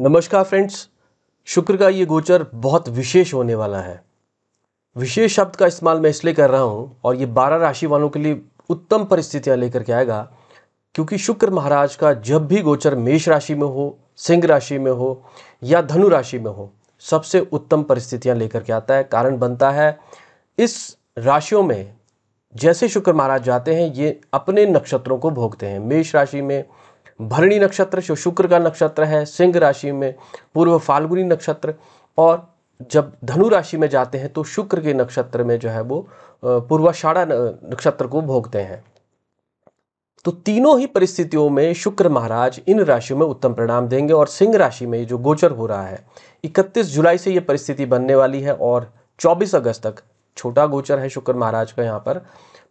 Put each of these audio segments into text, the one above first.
नमस्कार फ्रेंड्स शुक्र का ये गोचर बहुत विशेष होने वाला है विशेष शब्द का इस्तेमाल मैं इसलिए कर रहा हूँ और ये बारह राशि वालों के लिए उत्तम परिस्थितियाँ लेकर के आएगा क्योंकि शुक्र महाराज का जब भी गोचर मेष राशि में हो सिंह राशि में हो या धनु राशि में हो सबसे उत्तम परिस्थितियाँ लेकर के आता है कारण बनता है इस राशियों में जैसे शुक्र महाराज जाते हैं ये अपने नक्षत्रों को भोगते हैं मेष राशि में भरणी नक्षत्र जो शुक्र का नक्षत्र है सिंह राशि में पूर्व फाल्गुनी नक्षत्र और जब धनु राशि में जाते हैं तो शुक्र के नक्षत्र में जो है वो पूर्वाषाढ़ा नक्षत्र को भोगते हैं तो तीनों ही परिस्थितियों में शुक्र महाराज इन राशियों में उत्तम परिणाम देंगे और सिंह राशि में जो गोचर हो रहा है 31 जुलाई से ये परिस्थिति बनने वाली है और 24 अगस्त तक छोटा गोचर है शुक्र महाराज का यहाँ पर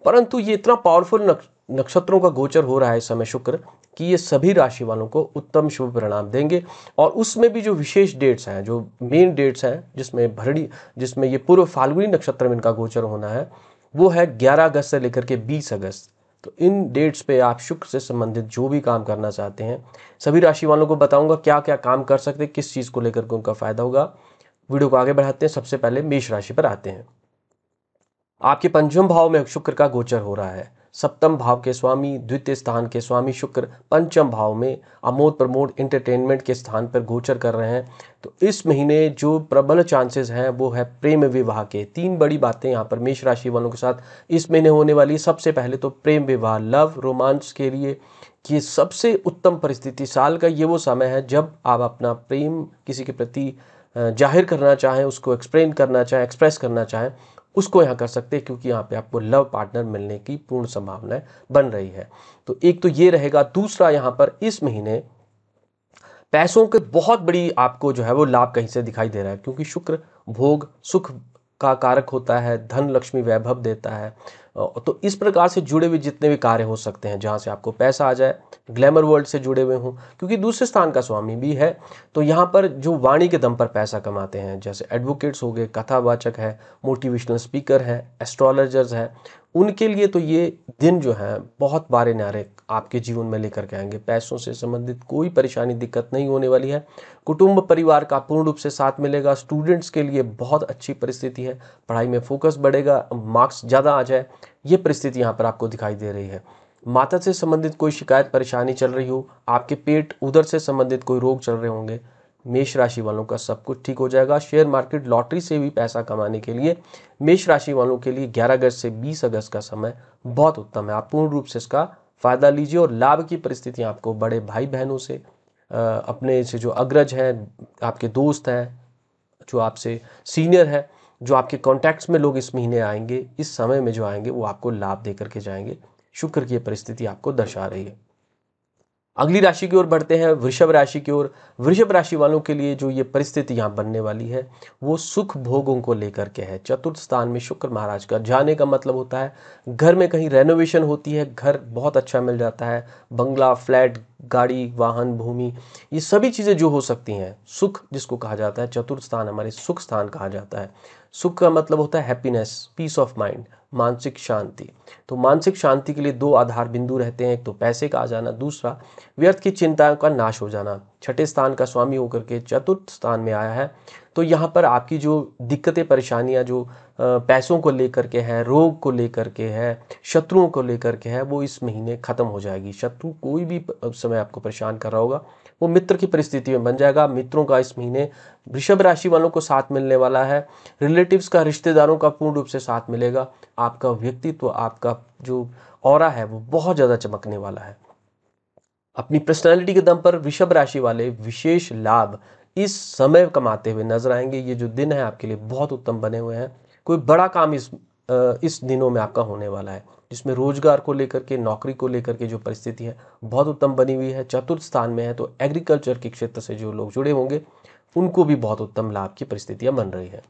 परंतु ये इतना पावरफुल नक्षत्रों का गोचर हो रहा है इस समय शुक्र कि ये सभी राशि वालों को उत्तम शुभ परिणाम देंगे और उसमें भी जो विशेष डेट्स हैं जो मेन डेट्स हैं जिसमें भरड़ी जिसमें ये पूर्व फाल्गुनी नक्षत्र में इनका गोचर होना है वो है 11 अगस्त से लेकर के 20 अगस्त तो इन डेट्स पे आप शुक्र से संबंधित जो भी काम करना चाहते हैं सभी राशि वालों को बताऊंगा क्या क्या काम कर सकते हैं किस चीज़ को लेकर के उनका फ़ायदा होगा वीडियो को आगे बढ़ाते हैं सबसे पहले मेष राशि पर आते हैं आपके पंचम भाव में शुक्र का गोचर हो रहा है सप्तम भाव के स्वामी द्वितीय स्थान के स्वामी शुक्र पंचम भाव में अमोद प्रमोद इंटरटेनमेंट के स्थान पर गोचर कर रहे हैं तो इस महीने जो प्रबल चांसेस हैं वो है प्रेम विवाह के तीन बड़ी बातें यहाँ पर मेष राशि वालों के साथ इस महीने होने वाली सबसे पहले तो प्रेम विवाह लव रोमांस के लिए ये सबसे उत्तम परिस्थिति साल का ये वो समय है जब आप अपना प्रेम किसी के प्रति जाहिर करना चाहें उसको एक्सप्लेन करना चाहें एक्सप्रेस करना चाहें उसको यहाँ कर सकते हैं क्योंकि यहाँ पे आपको लव पार्टनर मिलने की पूर्ण संभावनाएं बन रही है तो एक तो ये रहेगा दूसरा यहाँ पर इस महीने पैसों के बहुत बड़ी आपको जो है वो लाभ कहीं से दिखाई दे रहा है क्योंकि शुक्र भोग सुख का कारक होता है धन लक्ष्मी वैभव देता है तो इस प्रकार से जुड़े हुए जितने भी कार्य हो सकते हैं जहाँ से आपको पैसा आ जाए ग्लैमर वर्ल्ड से जुड़े हुए हों क्योंकि दूसरे स्थान का स्वामी भी है तो यहाँ पर जो वाणी के दम पर पैसा कमाते हैं जैसे एडवोकेट्स हो गए कथावाचक है मोटिवेशनल स्पीकर हैं एस्ट्रोलॉजर्स है उनके लिए तो ये दिन जो है बहुत बारे नारे आपके जीवन में लेकर के आएंगे पैसों से संबंधित कोई परेशानी दिक्कत नहीं होने वाली है कुटुंब परिवार का पूर्ण रूप से साथ मिलेगा स्टूडेंट्स के लिए बहुत अच्छी परिस्थिति है पढ़ाई में फोकस बढ़ेगा मार्क्स ज़्यादा आ जाए ये परिस्थिति यहाँ पर आपको दिखाई दे रही है माता से संबंधित कोई शिकायत परेशानी चल रही हो आपके पेट उधर से संबंधित कोई रोग चल रहे होंगे मेष राशि वालों का सब कुछ ठीक हो जाएगा शेयर मार्केट लॉटरी से भी पैसा कमाने के लिए मेष राशि वालों के लिए 11 अगस्त से 20 अगस्त का समय बहुत उत्तम है आप पूर्ण रूप से इसका फ़ायदा लीजिए और लाभ की परिस्थितियाँ आपको बड़े भाई बहनों से अपने से जो अग्रज हैं आपके दोस्त हैं जो आपसे सीनियर हैं जो आपके कॉन्टैक्ट्स में लोग इस महीने आएंगे इस समय में जो आएंगे वो आपको लाभ दे करके जाएंगे शुक्र की परिस्थिति आपको दर्शा रही है अगली राशि की ओर बढ़ते हैं वृषभ राशि की ओर वृषभ राशि वालों के लिए जो ये परिस्थिति यहाँ बनने वाली है वो सुख भोगों को लेकर के है चतुर्थ स्थान में शुक्र महाराज का जाने का मतलब होता है घर में कहीं रेनोवेशन होती है घर बहुत अच्छा मिल जाता है बंगला फ्लैट गाड़ी वाहन भूमि ये सभी चीज़ें जो हो सकती हैं सुख जिसको कहा जाता है चतुर्थ स्थान हमारे सुख स्थान कहा जाता है सुख का मतलब होता है हैप्पीनेस पीस ऑफ माइंड मानसिक शांति तो मानसिक शांति के लिए दो आधार बिंदु रहते हैं एक तो पैसे का आ जाना दूसरा व्यर्थ की चिंताओं का नाश हो जाना छठे स्थान का स्वामी होकर के चतुर्थ स्थान में आया है तो यहाँ पर आपकी जो दिक्कतें परेशानियाँ जो पैसों को लेकर के हैं रोग को लेकर के है शत्रुओं को लेकर के है वो इस महीने ख़त्म हो जाएगी शत्रु कोई भी समय आपको परेशान कर रहा होगा वो मित्र की परिस्थिति में बन जाएगा मित्रों का इस महीने वृषभ राशि वालों को साथ मिलने वाला है रिलेटिव्स का रिश्तेदारों का पूर्ण रूप से साथ मिलेगा आपका व्यक्तित्व आपका जो और है वो बहुत ज़्यादा चमकने वाला है अपनी पर्सनैलिटी के दम पर वृषभ राशि वाले विशेष लाभ इस समय कमाते हुए नजर आएंगे ये जो दिन है आपके लिए बहुत उत्तम बने हुए हैं कोई बड़ा काम इस इस दिनों में आपका होने वाला है जिसमें रोजगार को लेकर के नौकरी को लेकर के जो परिस्थिति है बहुत उत्तम बनी हुई है चतुर्थ स्थान में है तो एग्रीकल्चर के क्षेत्र से जो लोग जुड़े होंगे उनको भी बहुत उत्तम लाभ की परिस्थितियाँ बन रही है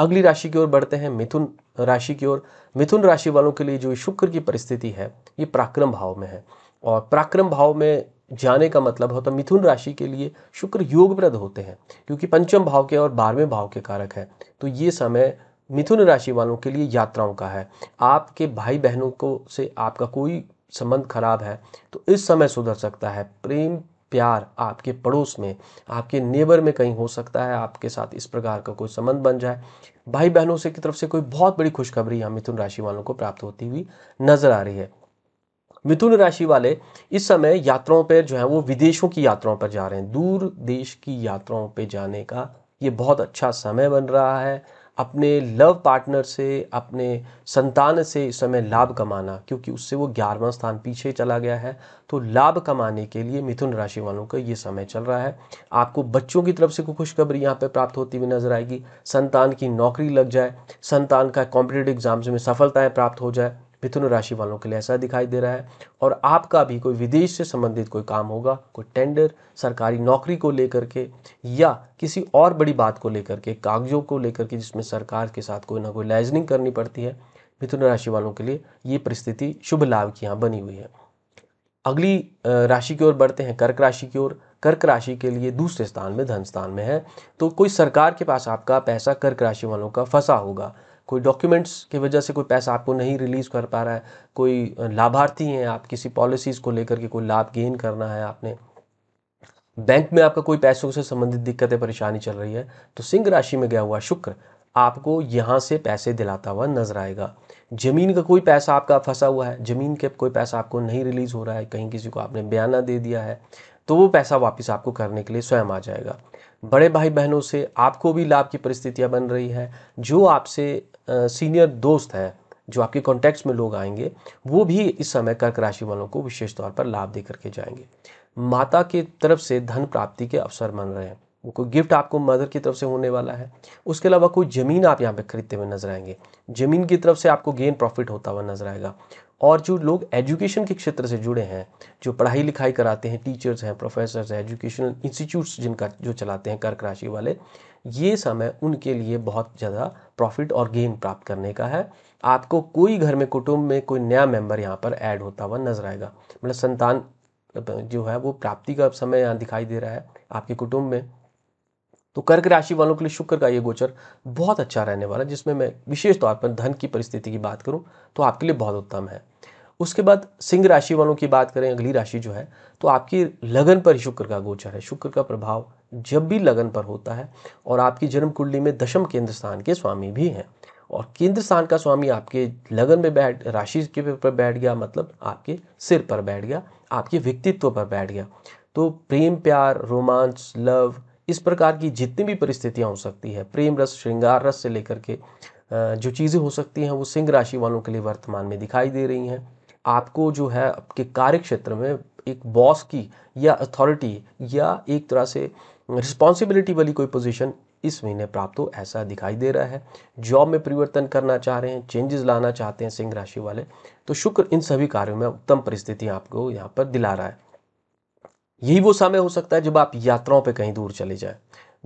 अगली राशि की ओर बढ़ते हैं मिथुन राशि की ओर मिथुन राशि वालों के लिए जो शुक्र की परिस्थिति है ये पराक्रम भाव में है और पराक्रम भाव में जाने का मतलब होता तो है मिथुन राशि के लिए शुक्र योगप्रद होते हैं क्योंकि पंचम भाव के और बारहवें भाव के कारक है तो ये समय मिथुन राशि वालों के लिए यात्राओं का है आपके भाई बहनों को से आपका कोई संबंध खराब है तो इस समय सुधर सकता है प्रेम प्यार आपके पड़ोस में आपके नेबर में कहीं हो सकता है आपके साथ इस प्रकार का कोई संबंध बन जाए भाई बहनों से की तरफ से कोई बहुत बड़ी खुशखबरी यहाँ मिथुन राशि वालों को प्राप्त होती हुई नजर आ रही है मिथुन राशि वाले इस समय यात्राओं पर जो है वो विदेशों की यात्राओं पर जा रहे हैं दूर देश की यात्राओं पर जाने का ये बहुत अच्छा समय बन रहा है अपने लव पार्टनर से अपने संतान से इस समय लाभ कमाना क्योंकि उससे वो ग्यारहवां स्थान पीछे चला गया है तो लाभ कमाने के लिए मिथुन राशि वालों का ये समय चल रहा है आपको बच्चों की तरफ से कोई खुशखबरी यहाँ पे प्राप्त होती हुई नजर आएगी संतान की नौकरी लग जाए संतान का कॉम्पिटेटिव एग्जाम्स में सफलताएँ प्राप्त हो जाए मिथुन राशि वालों के लिए ऐसा दिखाई दे रहा है और आपका भी कोई विदेश से संबंधित कोई काम होगा कोई टेंडर सरकारी नौकरी को लेकर के या किसी और बड़ी बात को लेकर के कागजों को लेकर के जिसमें सरकार के साथ कोई ना कोई लाइजनिंग करनी पड़ती है मिथुन राशि वालों के लिए ये परिस्थिति शुभ लाभ की यहाँ बनी हुई है अगली राशि की ओर बढ़ते हैं कर्क राशि की ओर कर्क राशि के लिए दूसरे स्थान में धन स्थान में है तो कोई सरकार के पास आपका पैसा कर्क राशि वालों का फंसा होगा कोई डॉक्यूमेंट्स की वजह से कोई पैसा आपको नहीं रिलीज़ कर पा रहा है कोई लाभार्थी हैं आप किसी पॉलिसीज़ को लेकर के कोई लाभ गेन करना है आपने बैंक में आपका कोई पैसों से संबंधित दिक्कतें परेशानी चल रही है तो सिंह राशि में गया हुआ शुक्र आपको यहाँ से पैसे दिलाता हुआ नजर आएगा ज़मीन का कोई पैसा आपका फंसा हुआ है ज़मीन के कोई पैसा आपको नहीं रिलीज़ हो रहा है कहीं किसी को आपने बयाना दे दिया है तो वो पैसा वापस आपको करने के लिए स्वयं आ जाएगा बड़े भाई बहनों से आपको भी लाभ की परिस्थितियाँ बन रही है जो आपसे सीनियर दोस्त हैं जो आपके कॉन्टैक्ट्स में लोग आएंगे वो भी इस समय कर्क राशि वालों को विशेष तौर पर लाभ दे करके जाएंगे माता के तरफ से धन प्राप्ति के अवसर मान रहे हैं वो कोई गिफ्ट आपको मदर की तरफ से होने वाला है उसके अलावा कोई ज़मीन आप यहाँ पे खरीदते हुए नजर आएंगे ज़मीन की तरफ से आपको गेन प्रॉफिट होता हुआ नजर आएगा और जो लोग एजुकेशन के क्षेत्र से जुड़े हैं जो पढ़ाई लिखाई कराते हैं टीचर्स हैं प्रोफेसर्स हैं एजुकेशनल इंस्टीट्यूट्स जिनका जो चलाते हैं कर्क राशि वाले ये समय उनके लिए बहुत ज़्यादा प्रॉफिट और गेन प्राप्त करने का है आपको कोई घर में कुटुंब में कोई नया मेंबर यहाँ पर ऐड होता हुआ नजर आएगा मतलब संतान जो है वो प्राप्ति का समय यहाँ दिखाई दे रहा है आपके कुटुंब में तो कर्क राशि वालों के लिए शुक्र का ये गोचर बहुत अच्छा रहने वाला है जिसमें मैं विशेष तौर पर धन की परिस्थिति की बात करूँ तो आपके लिए बहुत उत्तम है उसके बाद सिंह राशि वालों की बात करें अगली राशि जो है तो आपकी लगन पर शुक्र का गोचर है शुक्र का प्रभाव जब भी लगन पर होता है और आपकी जन्म कुंडली में दशम केंद्र स्थान के स्वामी भी हैं और केंद्र स्थान का स्वामी आपके लगन में बैठ राशि के पर बैठ गया मतलब आपके सिर पर बैठ गया आपके व्यक्तित्व पर बैठ गया तो प्रेम प्यार रोमांस लव इस प्रकार की जितनी भी परिस्थितियाँ हो सकती है प्रेम रस श्रृंगार रस से लेकर के जो चीज़ें हो सकती हैं वो सिंह राशि वालों के लिए वर्तमान में दिखाई दे रही हैं आपको जो है आपके कार्य क्षेत्र में एक बॉस की या अथॉरिटी या एक तरह से रिस्पॉन्सिबिलिटी वाली कोई पोजीशन इस महीने प्राप्त हो ऐसा दिखाई दे रहा है जॉब में परिवर्तन करना चाह रहे हैं चेंजेस लाना चाहते हैं सिंह राशि वाले तो शुक्र इन सभी कार्यों में उत्तम परिस्थितियाँ आपको यहाँ पर दिला रहा है यही वो समय हो सकता है जब आप यात्राओं पे कहीं दूर चले जाएं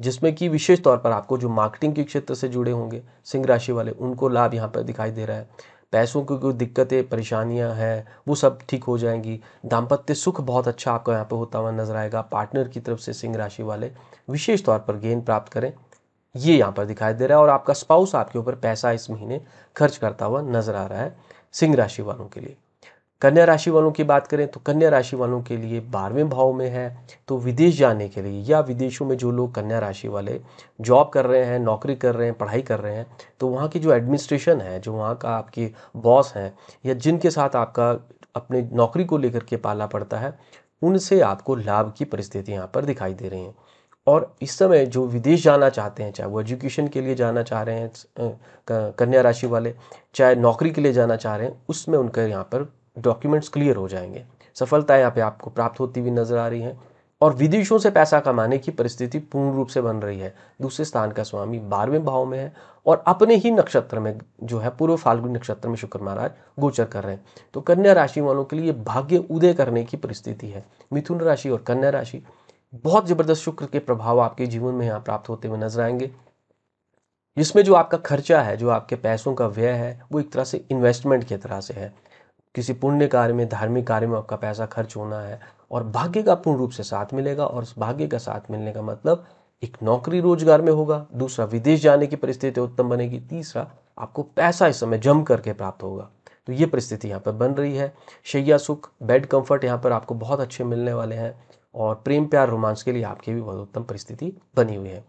जिसमें कि विशेष तौर पर आपको जो मार्केटिंग के क्षेत्र से जुड़े होंगे सिंह राशि वाले उनको लाभ यहाँ पर दिखाई दे रहा है पैसों की कोई दिक्कतें परेशानियाँ हैं वो सब ठीक हो जाएंगी दाम्पत्य सुख बहुत अच्छा आपको यहाँ पर होता हुआ नजर आएगा पार्टनर की तरफ से सिंह राशि वाले विशेष तौर पर गेंद प्राप्त करें ये यहाँ पर दिखाई दे रहा है और आपका स्पाउस आपके ऊपर पैसा इस महीने खर्च करता हुआ नजर आ रहा है सिंह राशि वालों के लिए कन्या राशि वालों की बात करें तो कन्या राशि वालों के लिए बारहवें भाव में है तो विदेश जाने के लिए या विदेशों में जो लोग कन्या राशि वाले जॉब कर रहे हैं नौकरी कर रहे हैं पढ़ाई कर रहे हैं तो वहाँ की जो एडमिनिस्ट्रेशन है जो वहाँ का आपकी बॉस हैं या जिनके साथ आपका अपने नौकरी को लेकर के पाला पड़ता है उनसे आपको लाभ की परिस्थिति यहाँ पर दिखाई दे रही है और इस समय जो विदेश जाना चाहते हैं चाहे वो एजुकेशन के लिए जाना चाह रहे हैं कन्या राशि वाले चाहे नौकरी के लिए जाना चाह रहे हैं उसमें उनका यहाँ पर डॉक्यूमेंट्स क्लियर हो जाएंगे सफलता यहाँ पे आपको प्राप्त होती हुई नजर आ रही है और विदेशों से पैसा कमाने की परिस्थिति पूर्ण रूप से बन रही है दूसरे स्थान का स्वामी बारहवें भाव में है और अपने ही नक्षत्र में जो है पूर्व फाल्गुन नक्षत्र में शुक्र महाराज गोचर कर रहे हैं तो कन्या राशि वालों के लिए भाग्य उदय करने की परिस्थिति है मिथुन राशि और कन्या राशि बहुत ज़बरदस्त शुक्र के प्रभाव आपके जीवन में यहाँ प्राप्त होते हुए नजर आएंगे जिसमें जो आपका खर्चा है जो आपके पैसों का व्यय है वो एक तरह से इन्वेस्टमेंट की तरह से है किसी पुण्य कार्य में धार्मिक कार्य में आपका पैसा खर्च होना है और भाग्य का पूर्ण रूप से साथ मिलेगा और उस भाग्य का साथ मिलने का मतलब एक नौकरी रोजगार में होगा दूसरा विदेश जाने की परिस्थिति उत्तम बनेगी तीसरा आपको पैसा इस समय जम करके प्राप्त होगा तो ये परिस्थिति यहाँ पर बन रही है शैया सुख बेड कंफर्ट यहाँ पर आपको बहुत अच्छे मिलने वाले हैं और प्रेम प्यार रोमांस के लिए आपकी भी बहुत उत्तम परिस्थिति बनी हुई है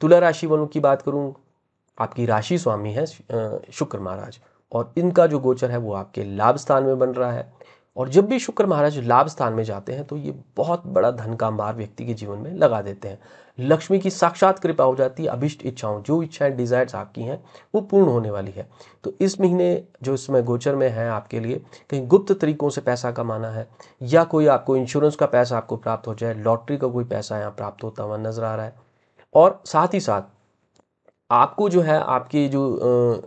तुला राशि वालों की बात करूँ आपकी राशि स्वामी है शुक्र महाराज और इनका जो गोचर है वो आपके लाभ स्थान में बन रहा है और जब भी शुक्र महाराज लाभ स्थान में जाते हैं तो ये बहुत बड़ा धन का मार व्यक्ति के जीवन में लगा देते हैं लक्ष्मी की साक्षात कृपा हो जाती है अभिष्ट इच्छाओं जो इच्छाएं डिजायर्स आपकी हैं वो पूर्ण होने वाली है तो इस महीने जो इस समय गोचर में है आपके लिए कहीं गुप्त तरीकों से पैसा कमाना है या कोई आपको इंश्योरेंस का पैसा आपको प्राप्त हो जाए लॉटरी का कोई पैसा यहाँ प्राप्त होता हुआ नजर आ रहा है और साथ ही साथ आपको जो है आपकी जो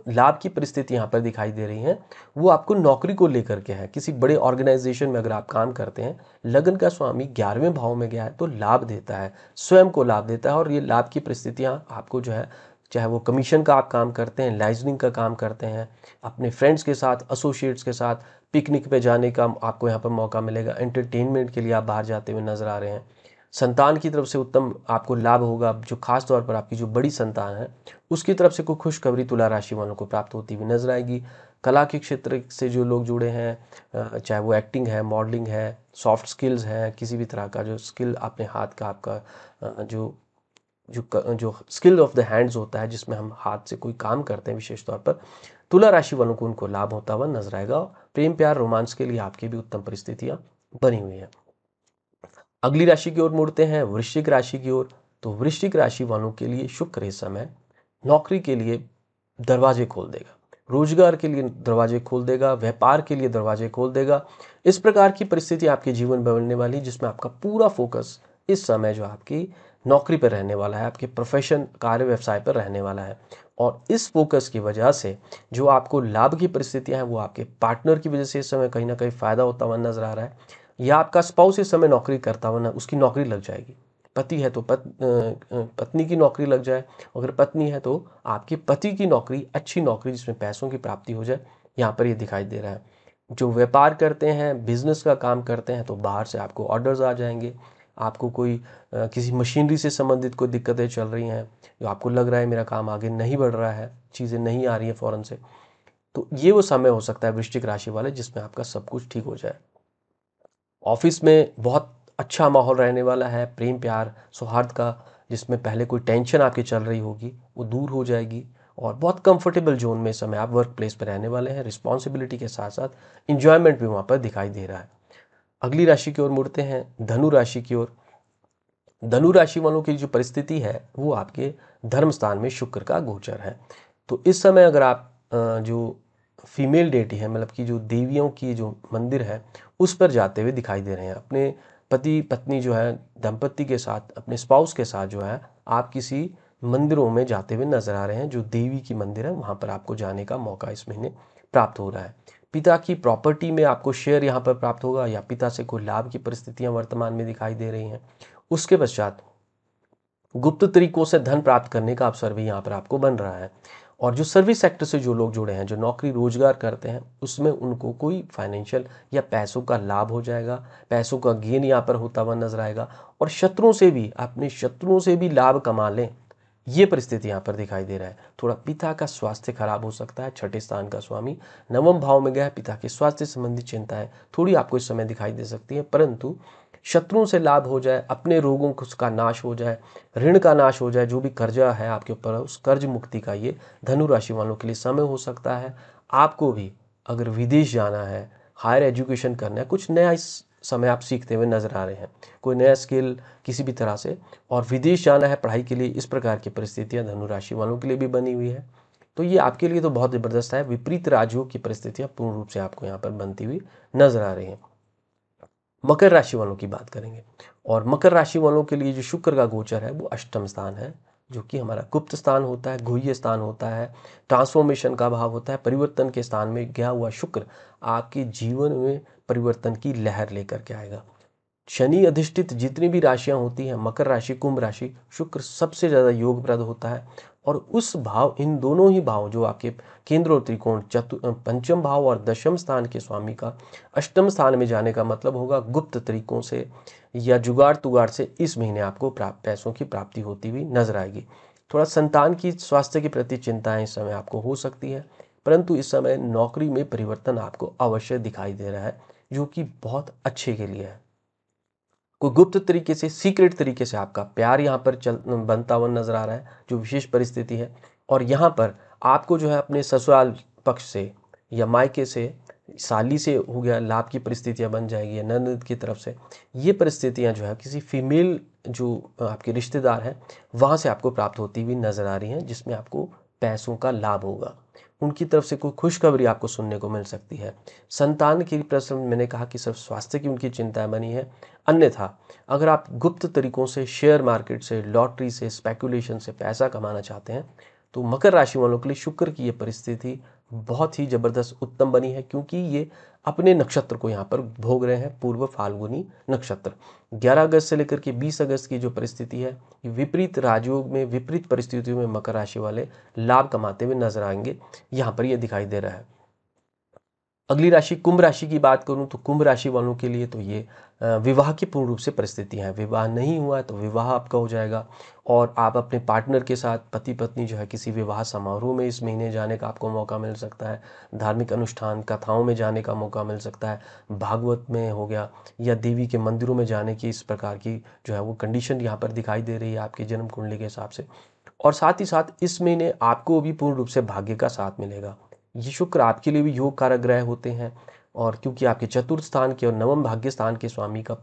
लाभ की परिस्थिति यहाँ पर दिखाई दे रही है वो आपको नौकरी को लेकर के है किसी बड़े ऑर्गेनाइजेशन में अगर आप काम करते हैं लगन का स्वामी ग्यारहवें भाव में गया है तो लाभ देता है स्वयं को लाभ देता है और ये लाभ की परिस्थितियाँ आपको जो है चाहे वो कमीशन का आप काम करते हैं लाइजनिंग का काम करते हैं अपने फ्रेंड्स के साथ एसोसिएट्स के साथ पिकनिक पे जाने का आपको यहाँ पर मौका मिलेगा एंटरटेनमेंट के लिए आप बाहर जाते हुए नज़र आ रहे हैं संतान की तरफ से उत्तम आपको लाभ होगा जो खास तौर पर आपकी जो बड़ी संतान है उसकी तरफ से कोई खुशखबरी तुला राशि वालों को प्राप्त होती हुई नजर आएगी कला के क्षेत्र से जो लोग जुड़े हैं चाहे वो एक्टिंग है मॉडलिंग है सॉफ्ट स्किल्स हैं किसी भी तरह का जो स्किल अपने हाथ का आपका जो जो जो स्किल ऑफ द हैंड्स होता है जिसमें हम हाथ से कोई काम करते हैं विशेष तौर पर तुला राशि वालों को उनको लाभ होता हुआ नजर आएगा प्रेम प्यार रोमांस के लिए आपकी भी उत्तम परिस्थितियाँ बनी हुई हैं अगली राशि की ओर मुड़ते हैं वृश्चिक राशि की ओर तो वृश्चिक राशि वालों के लिए शुक्र ये समय नौकरी के लिए दरवाजे खोल देगा रोजगार के लिए दरवाजे खोल देगा व्यापार के लिए दरवाजे खोल देगा इस प्रकार की परिस्थिति आपके जीवन में बनने वाली जिसमें आपका पूरा फोकस इस समय जो आपकी नौकरी पर रहने वाला है आपके प्रोफेशन कार्य व्यवसाय पर रहने वाला है और इस फोकस की वजह से जो आपको लाभ की परिस्थितियां हैं वो आपके पार्टनर की वजह से इस समय कहीं ना कहीं फ़ायदा होता हुआ नजर आ रहा है या आपका स्पाउस इस समय नौकरी करता हुआ ना उसकी नौकरी लग जाएगी पति है तो पत, पत्नी की नौकरी लग जाए अगर पत्नी है तो आपके पति की नौकरी अच्छी नौकरी जिसमें पैसों की प्राप्ति हो जाए यहाँ पर ये दिखाई दे रहा है जो व्यापार करते हैं बिजनेस का काम करते हैं तो बाहर से आपको ऑर्डर्स आ जाएंगे आपको कोई आ, किसी मशीनरी से संबंधित कोई दिक्कतें चल रही हैं जो आपको लग रहा है मेरा काम आगे नहीं बढ़ रहा है चीज़ें नहीं आ रही हैं फ़ौरन से तो ये वो समय हो सकता है वृश्चिक राशि वाले जिसमें आपका सब कुछ ठीक हो जाए ऑफिस में बहुत अच्छा माहौल रहने वाला है प्रेम प्यार सौहार्द का जिसमें पहले कोई टेंशन आपके चल रही होगी वो दूर हो जाएगी और बहुत कंफर्टेबल जोन में समय आप वर्क प्लेस पर रहने वाले हैं रिस्पॉन्सिबिलिटी के साथ साथ इंजॉयमेंट भी वहाँ पर दिखाई दे रहा है अगली राशि की ओर मुड़ते हैं धनु राशि की ओर धनु राशि वालों की जो परिस्थिति है वो आपके धर्म स्थान में शुक्र का गोचर है तो इस समय अगर आप जो फीमेल डेटी है मतलब कि जो देवियों की जो मंदिर है उस पर जाते हुए दिखाई दे रहे हैं अपने पति पत्नी जो है दंपति के साथ अपने स्पाउस के साथ जो है आप किसी मंदिरों में जाते हुए नजर आ रहे हैं जो देवी की मंदिर है वहाँ पर आपको जाने का मौका इस महीने प्राप्त हो रहा है पिता की प्रॉपर्टी में आपको शेयर यहाँ पर प्राप्त होगा या पिता से कोई लाभ की परिस्थितियाँ वर्तमान में दिखाई दे रही हैं उसके पश्चात गुप्त तरीकों से धन प्राप्त करने का अवसर भी यहाँ पर आपको बन रहा है और जो सर्विस सेक्टर से जो लोग जुड़े हैं जो नौकरी रोजगार करते हैं उसमें उनको कोई फाइनेंशियल या पैसों का लाभ हो जाएगा पैसों का गेन यहाँ पर होता हुआ नजर आएगा और शत्रुओं से भी अपने शत्रुओं से भी लाभ कमा लें ये परिस्थिति यहाँ पर दिखाई दे रहा है थोड़ा पिता का स्वास्थ्य खराब हो सकता है छठे स्थान का स्वामी नवम भाव में गया पिता के स्वास्थ्य संबंधी चिंताएं थोड़ी आपको इस समय दिखाई दे सकती है परंतु शत्रुओं से लाभ हो जाए अपने रोगों का नाश हो जाए ऋण का नाश हो जाए जो भी कर्जा है आपके ऊपर उस कर्ज मुक्ति का ये धनु राशि वालों के लिए समय हो सकता है आपको भी अगर विदेश जाना है हायर एजुकेशन करना है कुछ नया इस समय आप सीखते हुए नज़र आ रहे हैं कोई नया स्किल किसी भी तरह से और विदेश जाना है पढ़ाई के लिए इस प्रकार की परिस्थितियाँ धनुराशि वालों के लिए भी बनी हुई है तो ये आपके लिए तो बहुत ज़बरदस्त है विपरीत राज्यों की परिस्थितियाँ पूर्ण रूप से आपको यहाँ पर बनती हुई नज़र आ रही हैं मकर राशि वालों की बात करेंगे और मकर राशि वालों के लिए जो शुक्र का गोचर है वो अष्टम स्थान है जो कि हमारा गुप्त स्थान होता है गुह्य स्थान होता है ट्रांसफॉर्मेशन का भाव होता है परिवर्तन के स्थान में गया हुआ शुक्र आपके जीवन में परिवर्तन की लहर लेकर के आएगा शनि अधिष्ठित जितनी भी राशियां होती हैं मकर राशि कुंभ राशि शुक्र सबसे ज़्यादा योगप्रद होता है और उस भाव इन दोनों ही भाव जो आपके केंद्र और त्रिकोण चतु पंचम भाव और दशम स्थान के स्वामी का अष्टम स्थान में जाने का मतलब होगा गुप्त तरीकों से या जुगाड़ तुगाड़ से इस महीने आपको पैसों की प्राप्ति होती हुई नजर आएगी थोड़ा संतान की स्वास्थ्य के प्रति चिंताएं इस समय आपको हो सकती है परंतु इस समय नौकरी में परिवर्तन आपको अवश्य दिखाई दे रहा है जो कि बहुत अच्छे के लिए है कोई गुप्त तरीके से सीक्रेट तरीके से आपका प्यार यहाँ पर चल बनता हुआ नज़र आ रहा है जो विशेष परिस्थिति है और यहाँ पर आपको जो है अपने ससुराल पक्ष से या मायके से साली से हो गया लाभ की परिस्थितियाँ बन जाएगी नंद की तरफ से ये परिस्थितियाँ जो है किसी फीमेल जो आपके रिश्तेदार हैं वहाँ से आपको प्राप्त होती हुई नज़र आ रही हैं जिसमें आपको पैसों का लाभ होगा उनकी तरफ से कोई खुशखबरी आपको सुनने को मिल सकती है संतान की प्रश्न मैंने कहा कि सिर्फ स्वास्थ्य की उनकी चिंताएं बनी है अन्यथा अगर आप गुप्त तरीकों से शेयर मार्केट से लॉटरी से स्पेकुलेशन से पैसा कमाना चाहते हैं तो मकर राशि वालों के लिए शुक्र की ये परिस्थिति बहुत ही ज़बरदस्त उत्तम बनी है क्योंकि ये अपने नक्षत्र को यहाँ पर भोग रहे हैं पूर्व फाल्गुनी नक्षत्र 11 अगस्त से लेकर के 20 अगस्त की जो परिस्थिति है विपरीत राजयोग में विपरीत परिस्थितियों में मकर राशि वाले लाभ कमाते हुए नजर आएंगे यहाँ पर ये दिखाई दे रहा है अगली राशि कुंभ राशि की बात करूं तो कुंभ राशि वालों के लिए तो ये विवाह की पूर्ण रूप से परिस्थिति है विवाह नहीं हुआ है तो विवाह आपका हो जाएगा और आप अपने पार्टनर के साथ पति पत्नी जो है किसी विवाह समारोह में इस महीने जाने का आपको मौका मिल सकता है धार्मिक अनुष्ठान कथाओं में जाने का मौका मिल सकता है भागवत में हो गया या देवी के मंदिरों में जाने की इस प्रकार की जो है वो कंडीशन यहाँ पर दिखाई दे रही है आपके जन्म कुंडली के हिसाब से और साथ ही साथ इस महीने आपको भी पूर्ण रूप से भाग्य का साथ मिलेगा ये शुक्र आपके लिए भी योग कारक ग्रह होते हैं और क्योंकि आपके चतुर्थ स्थान के और नवम भाग्य स्थान के स्वामी का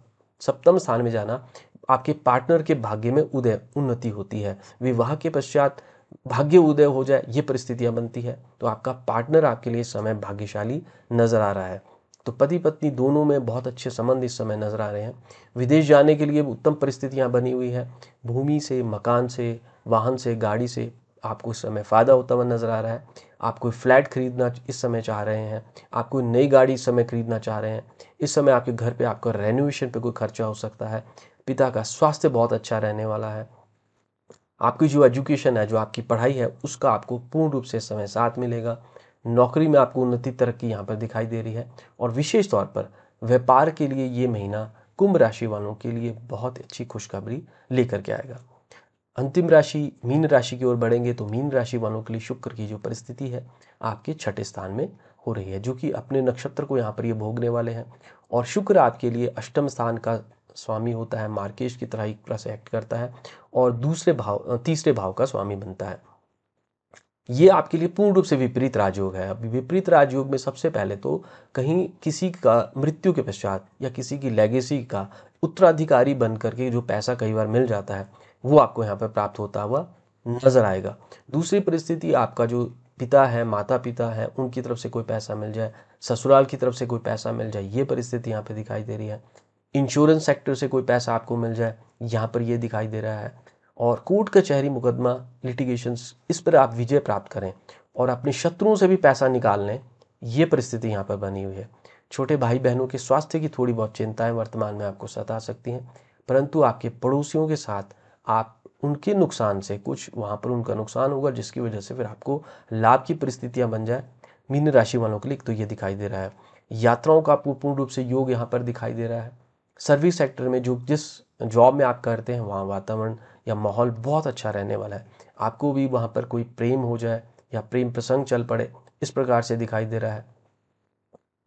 सप्तम स्थान में जाना आपके पार्टनर के भाग्य में उदय उन्नति होती है विवाह के पश्चात भाग्य उदय हो जाए ये परिस्थितियाँ बनती है तो आपका पार्टनर आपके लिए समय भाग्यशाली नजर आ रहा है तो पति पत्नी दोनों में बहुत अच्छे संबंध इस समय नजर आ रहे हैं विदेश जाने के लिए उत्तम परिस्थितियाँ बनी हुई है भूमि से मकान से वाहन से गाड़ी से आपको इस समय फ़ायदा होता हुआ नज़र आ रहा है आप कोई फ्लैट खरीदना इस समय चाह रहे हैं आप कोई नई गाड़ी इस समय खरीदना चाह रहे हैं इस समय आपके घर पे आपका रेनोवेशन पे कोई खर्चा हो सकता है पिता का स्वास्थ्य बहुत अच्छा रहने वाला है आपकी जो एजुकेशन है जो आपकी पढ़ाई है उसका आपको पूर्ण रूप से समय साथ मिलेगा नौकरी में आपको उन्नति तरक्की यहाँ पर दिखाई दे रही है और विशेष तौर पर व्यापार के लिए ये महीना कुंभ राशि वालों के लिए बहुत अच्छी खुशखबरी लेकर के आएगा अंतिम राशि मीन राशि की ओर बढ़ेंगे तो मीन राशि वालों के लिए शुक्र की जो परिस्थिति है आपके छठे स्थान में हो रही है जो कि अपने नक्षत्र को यहाँ पर ये भोगने वाले हैं और शुक्र आपके लिए अष्टम स्थान का स्वामी होता है मार्केश की तरह एक तरह से एक्ट करता है और दूसरे भाव तीसरे भाव का स्वामी बनता है ये आपके लिए पूर्ण रूप से विपरीत राजयोग है अब विपरीत राजयोग में सबसे पहले तो कहीं किसी का मृत्यु के पश्चात या किसी की लेगेसी का उत्तराधिकारी बन करके जो पैसा कई बार मिल जाता है वो आपको यहाँ पर प्राप्त होता हुआ नजर आएगा दूसरी परिस्थिति आपका जो पिता है माता पिता है उनकी तरफ से कोई पैसा मिल जाए ससुराल की तरफ से कोई पैसा मिल जाए ये परिस्थिति यहाँ पर दिखाई दे रही है इंश्योरेंस सेक्टर से कोई पैसा आपको मिल जाए यहाँ पर ये दिखाई दे रहा है और कोर्ट कचहरी मुकदमा लिटिगेशन इस पर आप विजय प्राप्त करें और अपने शत्रुओं से भी पैसा निकाल लें ये परिस्थिति यहाँ पर बनी हुई है छोटे भाई बहनों के स्वास्थ्य की थोड़ी बहुत चिंताएं वर्तमान में आपको सता सकती हैं परंतु आपके पड़ोसियों के साथ आप उनके नुकसान से कुछ वहाँ पर उनका नुकसान होगा जिसकी वजह से फिर आपको लाभ की परिस्थितियाँ बन जाए मीन राशि वालों के लिए तो ये दिखाई दे रहा है यात्राओं का आपको पूर्ण रूप से योग यहाँ पर दिखाई दे रहा है सर्विस सेक्टर में जो जिस जॉब में आप करते हैं वहाँ वातावरण या माहौल बहुत अच्छा रहने वाला है आपको भी वहाँ पर कोई प्रेम हो जाए या प्रेम प्रसंग चल पड़े इस प्रकार से दिखाई दे रहा है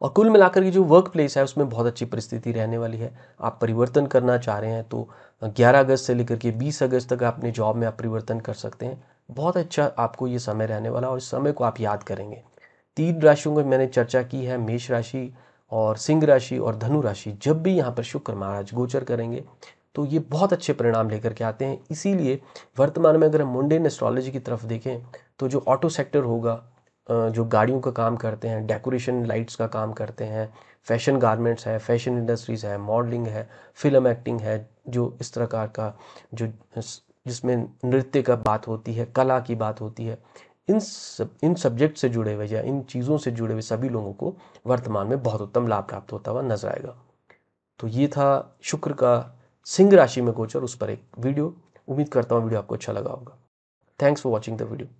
और कुल मिलाकर की जो वर्क प्लेस है उसमें बहुत अच्छी परिस्थिति रहने वाली है आप परिवर्तन करना चाह रहे हैं तो 11 अगस्त से लेकर के 20 अगस्त तक अपने जॉब में आप परिवर्तन कर सकते हैं बहुत अच्छा आपको ये समय रहने वाला और इस समय को आप याद करेंगे तीन राशियों में मैंने चर्चा की है मेष राशि और सिंह राशि और धनु राशि जब भी यहाँ पर शुक्र महाराज गोचर करेंगे तो ये बहुत अच्छे परिणाम लेकर के आते हैं इसीलिए वर्तमान में अगर हम मुंडेन एस्ट्रोलॉजी की तरफ देखें तो जो ऑटो सेक्टर होगा जो गाड़ियों का काम करते हैं डेकोरेशन लाइट्स का काम करते हैं फैशन गारमेंट्स है फैशन इंडस्ट्रीज़ है मॉडलिंग है फ़िल्म एक्टिंग है जो इस प्रकार का जो जिसमें नृत्य का बात होती है कला की बात होती है इन सब इन सब्जेक्ट से जुड़े हुए या इन चीज़ों से जुड़े हुए सभी लोगों को वर्तमान में बहुत उत्तम लाभ प्राप्त होता हुआ नजर आएगा तो ये था शुक्र का सिंह राशि में गोचर उस पर एक वीडियो उम्मीद करता हूँ वीडियो आपको अच्छा लगा होगा thanks for watching the video